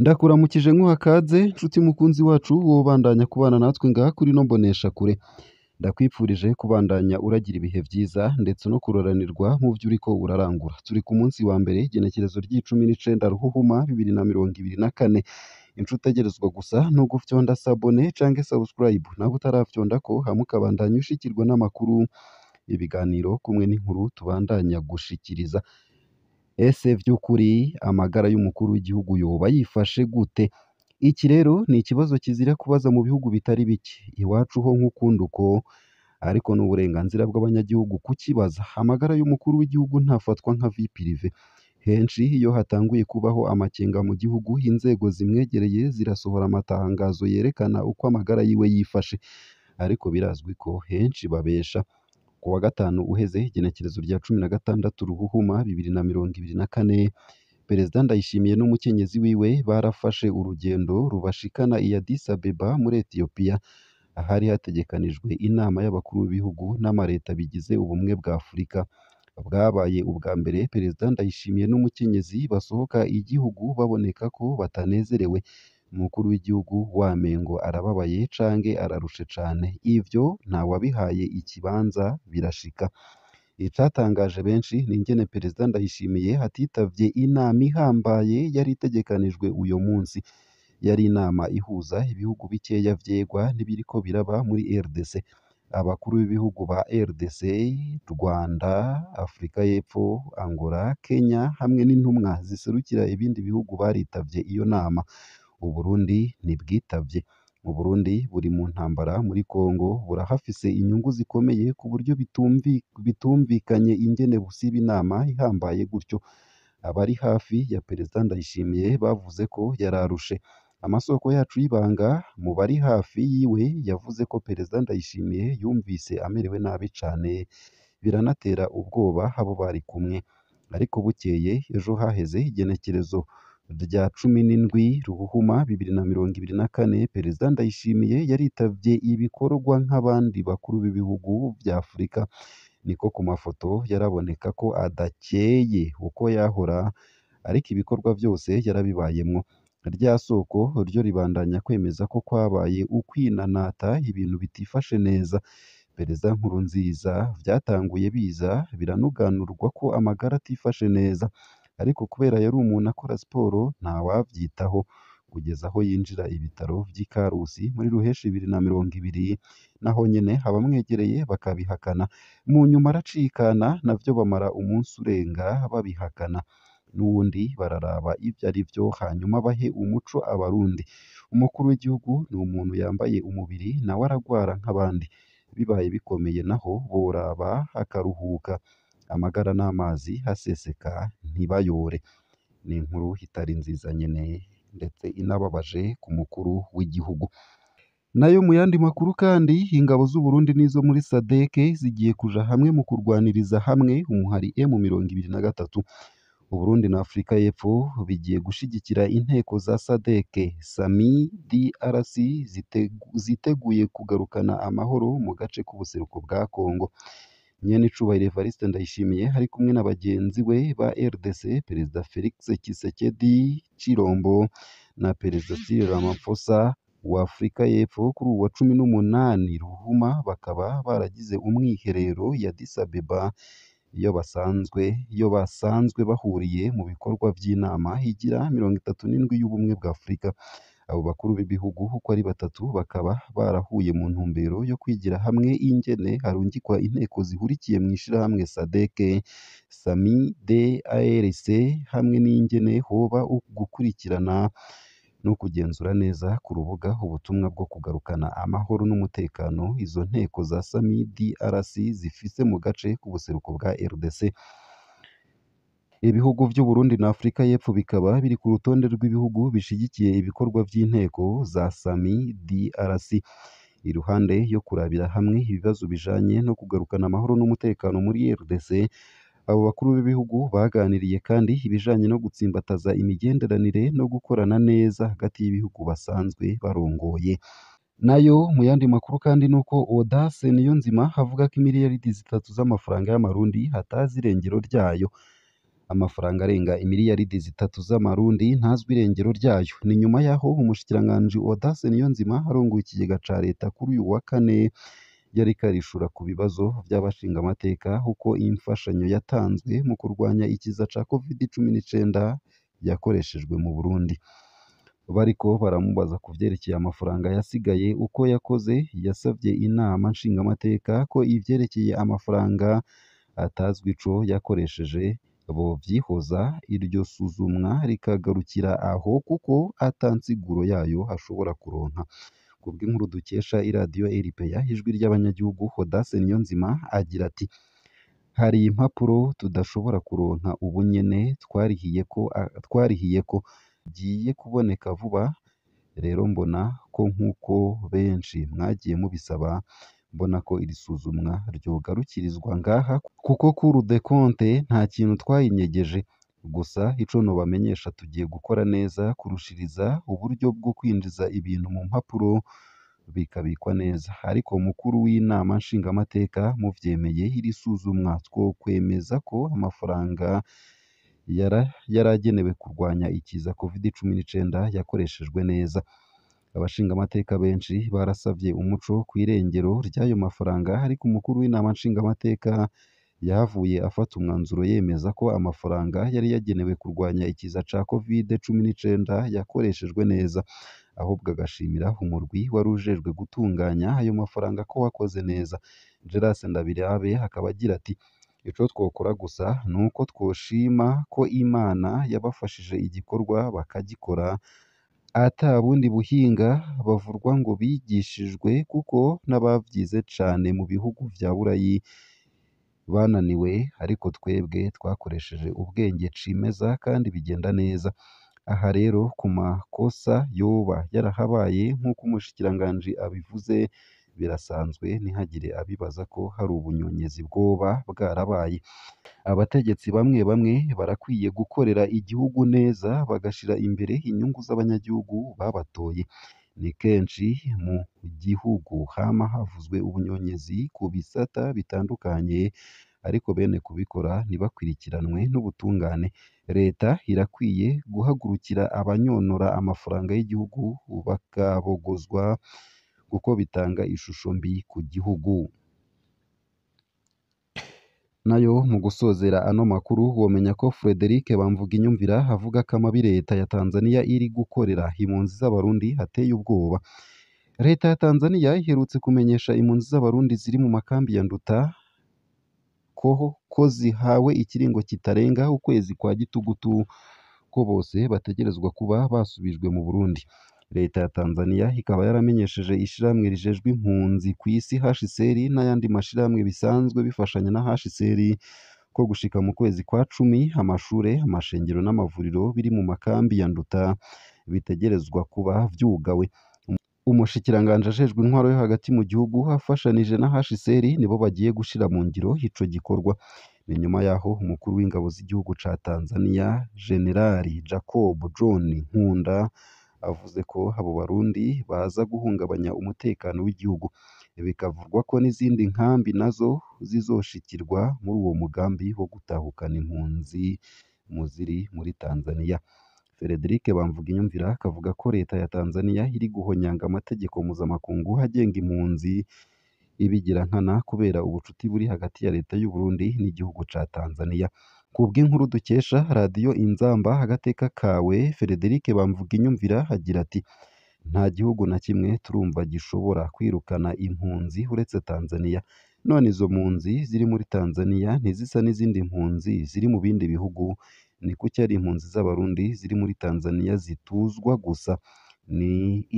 ndakuramukije nk'uwakadze nshuti mukunzi wacu wo bandanya kubana natwe ngaha kuri no mbonesha kure ndakwifurije kubandanya uragira ibihe byiza ndetse no kuroranirwa mu byo uri ko urarangura turi ku munsi wa mbere igenekerezo ry'icumi n'icenda ruhuhuma bibiri na mirongo ibiri na kane inshuti agerezwa gusa no gufyonda sabone canke subscribe nawe utarafyonda ko hamwe ushikirwa n'amakuru ibiganiro kumwe n'inkuru tubandanya gushikiriza ese by'ukuri amagara y'umukuru w'igihugu yoba yifashe gute iki rero ni ikibazo kizira kubaza mu bihugu bitari bike iwacu ho nk'ukundi uko ariko ni uburenganzira bw'abanyagihugu kukibaza amagara y'umukuru w'igihugu ntafatwa nka vi henshi iyo hatanguye kubaho amakenga mu gihugu inzego zimwegereye zirasohora amatangazo yerekana uko amagara yiwe yifashe ariko birazwi ko henshi babesha ku wa gatanu uheze igenekerezo rya cumi na gatandatu ruhuhuma bibiri na mirongo ibiri na kane perezida ndayishimiye n'umukenyezi wiwe barafashe urugendo rubashikana i addis abeba muri etiyopiya ahari hategekanijwe inama y'abakuru b'ibihugu n'amareta bigize ubumwe bwa afurika bwabaye ubwa mbere perezida ndayishimiye n'umukenyezi basohoka igihugu baboneka ko batanezerewe umukuru w'igihugu wamengo arababaye cange ararushe cane ibyo ntawabihaye ikibanza birashika icatangaje benshi ni ingene perezida ndayishimiye hatitavye inama ihambaye yari itegekanijwe uyo munsi yari inama ihuza ibihugu bikeya vyegwa n'ibiriko biraba muri RDC abakuru b'ibihugu ba RDC Rwanda Afurika y'Epfo Angola Kenya hamwe n'intumwa ziserukira ibindi bihugu baritavye iyo nama u Burundi ntibwitabye u Burundi buri mu ntambara muri Congo burahafise inyungu zikomeye ku buryo bitumvikanye ingene busiba inama ihambaye gutyo abari hafi ya Perezida Ndayishimiye bavuze ko yararushe amasoko yacu y'ibanga mu bari hafi yiwe yavuze ko Perezida Ndayishimiye yumvise amerewe nabi cane biranatera ubwoba abo bari kumwe ariko bukeye ejo haheze igenekerezo rya cumi n'indwi Ruhuhuma bibiri na mirongo ibiri na kane, Perezida Ndayishimiye yaritabye ibikorwa nk'abandi bakuru b'ibihugu bya Afurika, niko ku mafoto yaraboneka ko adakeye uko yahora ariko ibikorwa byose yarabibayemo, rya soko ryo ribandanya kwemeza ko kwabaye ukwinanata ibintu bitifashe neza, Perezida Nkuru nziza byatanguye biza biranuganurwa ko amagara atifashe neza. ariko kubera yari umuntu akora siporo ntawabyitaho kugeza aho yinjira ibitaro by'i Karusi muri Ruheshi bibiri na mirongo ibiri naho nyine abamwegereye bakabihakana mu nyuma aracikana nabyo bamara umunsi urenga babihakana n'ubundi bararaba ibyo ari byo hanyuma bahe umuco abarundi umukuru w'igihugu ni umuntu yambaye umubiri nawe aragwara nk'abandi bibaye bikomeye naho boraba akaruhuka amagara n'amazi haseseka ntibayore ni inkuru itari nziza nyine ndetse inababaje ku mukuru w'igihugu nayo mu yandi makuru kandi ingabo z'u Burundi n'izo muri sadeke zigiye kuja hamwe mu kurwaniriza hamwe umuhari mu mirongo ibiri na gatatu Burundi na Afurika y'Epfo bigiye gushyigikira inteko za sadeke sami DRC ziteguye kugarukana amahoro mu gace k'ubuseruko bwa Congo Nyiran'icyubahiro Evariste Ndayishimiye ari kumwe na bagenzi be ba RDC Perezida Felix Kisekedi Tshilombo na Perezida Cyril Ramaphosa w'Afurika y'Epfo kuri uyu wa cumi n'umunani Ruhuma bakaba baragize umwiherero ya Disabeba iyo basanzwe iyo basanzwe bahuriye mu bikorwa by'inama higira mirongo itatu n'indwi y'ubumwe bwa Afurika Abo bakuru b'ibihugu uko ari batatu bakaba barahuye mu ntumbero yo kwigira hamwe ingene harungikwa inteko zihurikiye mu ishirahamwe SADC, SAMID, ALC hamwe n'ingene hoba ugukurikirana no kugenzura neza ku rubuga ubutumwa bwo kugarukana amahoro n'umutekano izo nteko za Sami DRC zifise mu gace k'ubuseruko bwa RDC. Ibihugu by'u Burundi na Afurika y'Epfo bikaba biri ku rutonde rw'ibihugu bishyigikiye ibikorwa by'inteko za SAMI DRC iruhande yo kurabira hamwe ibibazo bijanye no kugarukana amahoro n'umutekano muri RDC abo bakuru b'ibihugu baganiriye kandi ibijanye no gutsimbataza imigenderanire no gukorana neza hagati y'ibihugu basanzwe barongoye nayo mu yandi makuru kandi ni uko oda seniyo nzima avuga ko imiliyaridi zitatu z'amafaranga y'amarundi hatazi irengero ryayo amafaranga arenga imiliyaridi zitatu z'amarundi ntazwi irengero ryayo ni nyuma y'aho umushikiranganji Odas Niyonzima arongoye ikigega ca leta kuri uyu wa kane yari karishura ku bibazo by'abashinga amateka uko imfashanyo yatanzwe mu kurwanya ikiza ca covid cumi n'icenda yakoreshejwe mu Burundi bariko baramubaza ku vyerekeye amafaranga yasigaye uko yakoze yasabye inama nshingamateka ko ibyerekeye amafaranga atazwi ico yakoresheje bovyihoza iryo suzumwa rikagarukira aho kuko ata nsiguro yayo hashobora kuronka kubw'inkuru dukesha iradiyo eripeya ijwi ry'abanyagihugu Hodase Niyonzima agira ati hari impapuro tudashobora kuronka ubu nyene twarihiye ko twarihiye ko giye kuboneka vuba rero mbona ko nk'uko benshi mwagiye mubisaba mbona ko iri suzumwa ryogarukirizwa ngaha kuko kuri dekonte nta kintu twayinyegeje gusa icyo nobamenyesha tugiye gukora neza kurushiriza uburyo bwo kwinjiza ibintu mu mpapuro bikabikwa neza ariko mukuru w'inama nshingamateka mubyemeye iri suzumwa kwemeza ko amafaranga yari agenewe kurwanya ikiza covid cumi n'icyenda yakoreshejwe neza Abashingamateka benshi barasabye umuco ku irengero ry'ayo mafaranga ariko umukuru w'inama nshingamateka yavuye afata umwanzuro yemeza ko amafaranga yari yagenewe kurwanya ikiza ca Covid cumi n'icenda yakoreshejwe neza ahubwo agashimira umurwi wari ujejwe gutunganya ayo mafaranga ko wakoze neza Grace Ndabirabe akaba agira ati ico twokora gusa nuko twoshima ko Imana yabafashije igikorwa bakagikora ata bundi buhinga bavurwa ngo bigishijwe kuko n'ababyize cyane mu bihugu bya burayi bananiwe ariko twebwe twakoresheje ubwenge cimeza kandi bigenda neza aha rero ku makosa yoba yarahabaye nk'uko umushikiranganji abivuze birasanzwe ntihagire abibaza ko hari ubunyonyezi bwoba bwarabaye abategetsi bamwe bamwe barakwiye gukorera igihugu neza bagashyira imbere inyungu z'abanyagihugu babatoye. Ni kenshi mu gihugu hama havuzwe ubunyonyezi ku bisata bitandukanye ariko bene kubikora ntibakurikiranwe n'ubutungane. Leta irakwiye guhagurukira abanyonora amafaranga y'igihugu bakabogozwa kuko bitanga ishusho mbi ku gihugu. nayo mu gusozera ano makuru womenya ko Frederic inyumvira havuga ko amabi Leta ya Tanzania iri gukorera impunzi z'Abarundi hateye ubwoba Leta ya Tanzania iherutse kumenyesha impunzi z'Abarundi ziri mu makambi ya Nduta ko zihawe ikiringo kitarenga ukwezi kwa gitugutu ko bose bategerezwa kuba basubijwe mu Burundi Leta ya Tanzania ikaba yaramenyesheje Ishirahamwe rijejwe impunzi ku isi HCR n'ayandi mashirahamwe bisanzwe bifashanya na HCR ko gushika mu kwezi kwa cumi amashuri, amashengero n'amavuriro biri mu makambi ya Nduta bitegerezwa kuba vyugawe. Umushikiranganji ajejwe intwaro yo hagati mu gihugu afashanije na HCR nibo bagiye gushira mu ngiro ico gikorwa. Ni nyuma yaho umukuru w'ingabo z'igihugu ca Tanzania Generali Jacob John Nkunda avuze ko abo Barundi baza guhungabanya umutekano w'igihugu bikavugwa ko n'izindi nkambi nazo zizoshikirwa muri uwo mugambi wo gutahukana impunzi mu ziri muri Tanzania Frederic inyumvira akavuga ko leta ya Tanzania iri guhonyanga amategeko mpuzamakungu agenga impunzi ibigira nkana kubera ubucuti buri hagati ya leta y'u Burundi n'igihugu ca Tanzania Ku bw'inkuru dukesha radiyo Inzamba agateka kawe Frederic inyumvira agira ati “Nta gihugu na kimwe turumva gishobora kwirukana impunzi uretse Tanzania none izo mpunzi ziri muri Tanzania ntizisa n'izindi mpunzi ziri mu bindi bihugu ni kuki ari impunzi z'Abarundi ziri muri Tanzania zituzwa gusa ni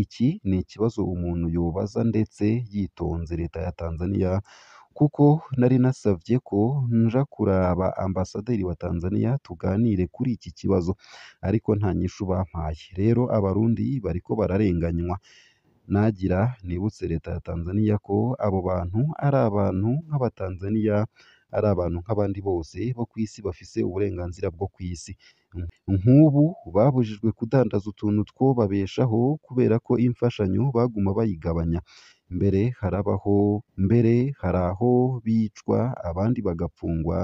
iki ni ikibazo umuntu yubaza ndetse yitonze leta ya Tanzania kuko nari nasabye ko nja kuraba ambasaderi wa Tanzania tuganire kuri iki kibazo ariko nta nyishu bampaye rero abarundi bariko bararenganywa nagira nibutse leta ya Tanzania ko abo bantu ari abantu nk'abatanzania ari abantu nk'abandi bose bo ku isi bafise uburenganzira bwo ku isi nk'ubu babujijwe kudandaza utuntu two babeshaho kubera ko imfashanyo baguma bayigabanya mbere harabaho, mbere hari aho bicwa abandi bagafungwa,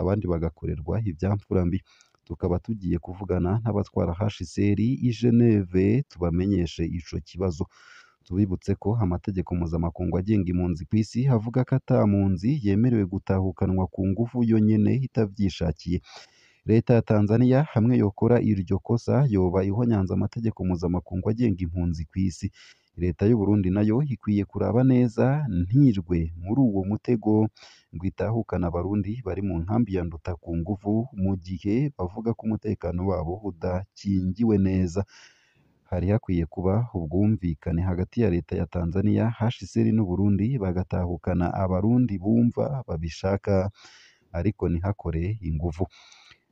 abandi bagakorerwa ibyamfura mbi, tukaba tugiye kuvugana n'abatwara HCR i Geneve tubamenyeshe icyo kibazo, tubibutse ko amategeko mpuzamakungu agenga impunzi ku isi havuga ko ata mpunzi yemerewe gutahukanwa ku ngufu yonyine itavyishakiye leta ya Tanzania hamwe yokora iryo kosa yoba ihonyanze amategeko mpuzamakungu agenga impunzi ku isi Leta y'u Burundi nayo ikwiye kuraba neza ntirwe muri uwo mutego ngo itahukane abarundi bari mu nkambi ya Nduta ku nguvu mu gihe bavuga ko umutekano wabo udakingiwe neza hari hakwiye kuba ubwumvikane hagati ya Leta ya Tanzania HCR n'u Burundi bagatahukana abarundi bumva babishaka ariko ntihakore inguvu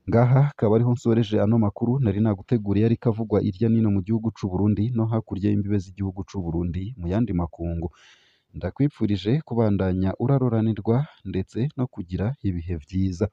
Ngaha akaba ariho nsoreje ano makuru nari naguteguriye ariko avugwa hirya no mu gihugu cy'u Burundi no hakurya y'imbibe z'igihugu cy'u Burundi mu yandi makungu. Ndakwifurije kubandanya uraroranirwa ndetse no kugira ibihe byiza.